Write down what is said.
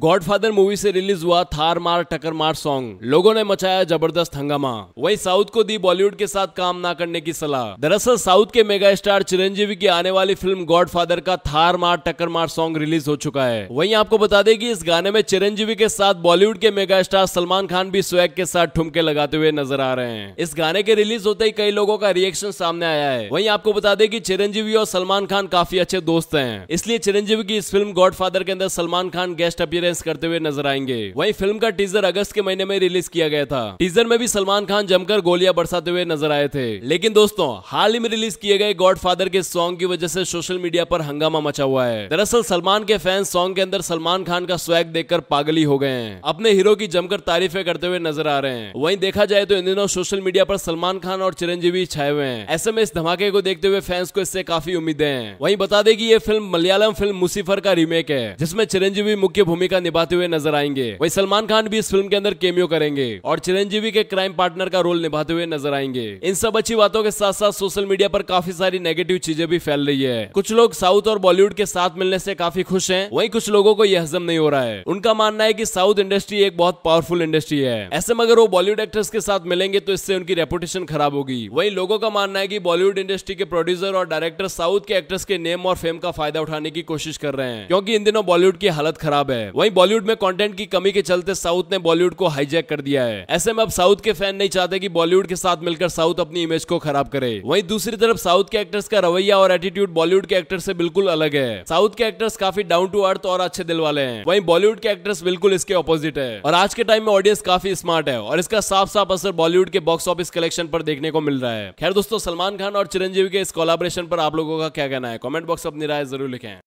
godfather movie से release हुआ थार मार टकर मार सॉन्ग लोगों ने मचाया जबरदस्त हंगामा वहीं साउथ को दी बॉलीवुड के साथ काम ना करने की सलाह दरअसल साउथ के मेगा स्टार चिरंजीवी की आने वाली फिल्म गॉडफादर का थार मार टकर मार सॉन्ग रिलीज हो चुका है वहीं आपको बता दें कि इस गाने में चिरंजीवी के साथ बॉलीवुड के मेगा स्टार सलमान खान भी स्वैग के साथ ठुमके लगाते हुए नजर आ रहे हैं इस गाने के रिलीज होते ही कई लोगों का रिएक्शन सामने आया है वही आपको बता दें की चिरंजीवी और सलमान खान काफी अच्छे दोस्त है इसलिए चिरंजीवी की इस फिल्म गॉडफादर के अंदर Salman Khan guest appear appearance करते हुए नजर आएंगे वही फिल्म का टीजर अगस्त के महीने में रिलीज किया गया था टीजर में भी सलमान खान जमकर गोलियां बरसाते हुए नजर आए थे लेकिन दोस्तों हाल ही में रिलीज किए गए गॉड के सॉन्ग की वजह से सोशल मीडिया पर हंगामा मचा हुआ है दरअसल सलमान के फैंस सॉन्ग के अंदर सलमान खान का स्वैग देखकर पागली हो गए हैं अपने हीरो की जमकर तारीफे करते हुए नजर आ रहे हैं वहीं देखा जाए तो इन दिनों सोशल मीडिया पर सलमान खान और चिरंजीवी छाए हुए हैं ऐसे में इस धमाके को देखते हुए फैंस को इससे काफी उम्मीदें हैं वहीं बता दें कि ये फिल्म मलयालम फिल्म मुसीफर का रीमेक है जिसमें चिरंजीवी मुख्य भूमिका भूमिका निभाते हुए नजर आएंगे वही सलमान खान भी इस फिल्म के अंदर केमियो करेंगे और चिरंजीवी के क्राइम पार्टनर का रोल निभाते हुए नजर आएंगे इन सब अच्छी बातों के साथ साथ सोशल मीडिया पर काफी सारी नेगेटिव चीजें भी फैल रही है कुछ लोग साउथ और बॉलीवुड के साथ मिलने से काफी खुश है वही कुछ लोगों को यह हजम नहीं हो रहा है उनका मानना है की साउथ इंडस्ट्री एक बहुत पावरफुल इंडस्ट्री है ऐसे मगर वो बॉलीवुड एक्टर्स के साथ मिलेंगे तो इससे उनकी रेपुटेशन खराब होगी वही लोगों का मानना है की बॉलीवुड इंडस्ट्री के प्रोड्यूसर और डायरेक्टर साउथ के एक्टर्स के नेम और फेम का फायदा उठाने की कोशिश कर रहे हैं क्योंकि इन दिनों बॉलीवुड की हालत खराब है वही वहीं बॉलीवुड में कंटेंट की कमी के चलते साउथ ने बॉलीवुड को हाईजैक कर दिया है ऐसे में अब साउथ के फैन नहीं चाहते कि बॉलीवुड के साथ मिलकर साउथ अपनी इमेज को खराब करे वहीं दूसरी तरफ साउथ के एक्टर्स का रवैया और एटीट्यूड बॉलीवुड के एक्टर्स से बिल्कुल अलग है साउथ के एक्टर्स काफी डाउन टू अर्थ और अच्छे दिल वाले हैं वहीं बॉलीवुड के एक्टर्स बिल्कुल इसके ऑपोजिट है और आज के टाइम में ऑडियंस काफी स्मार्ट है और इसका साफ साफ असर बॉलीवुड के बॉक्स ऑफिस कलेक्शन पर देखने को मिल रहा है खैर दोस्तों सलमान खान और चिरंजीवी के इस कोलाब्रेशन पर आप लोगों का क्या कहना है कॉमेंट बॉक्स अपनी राय जरूर लिखें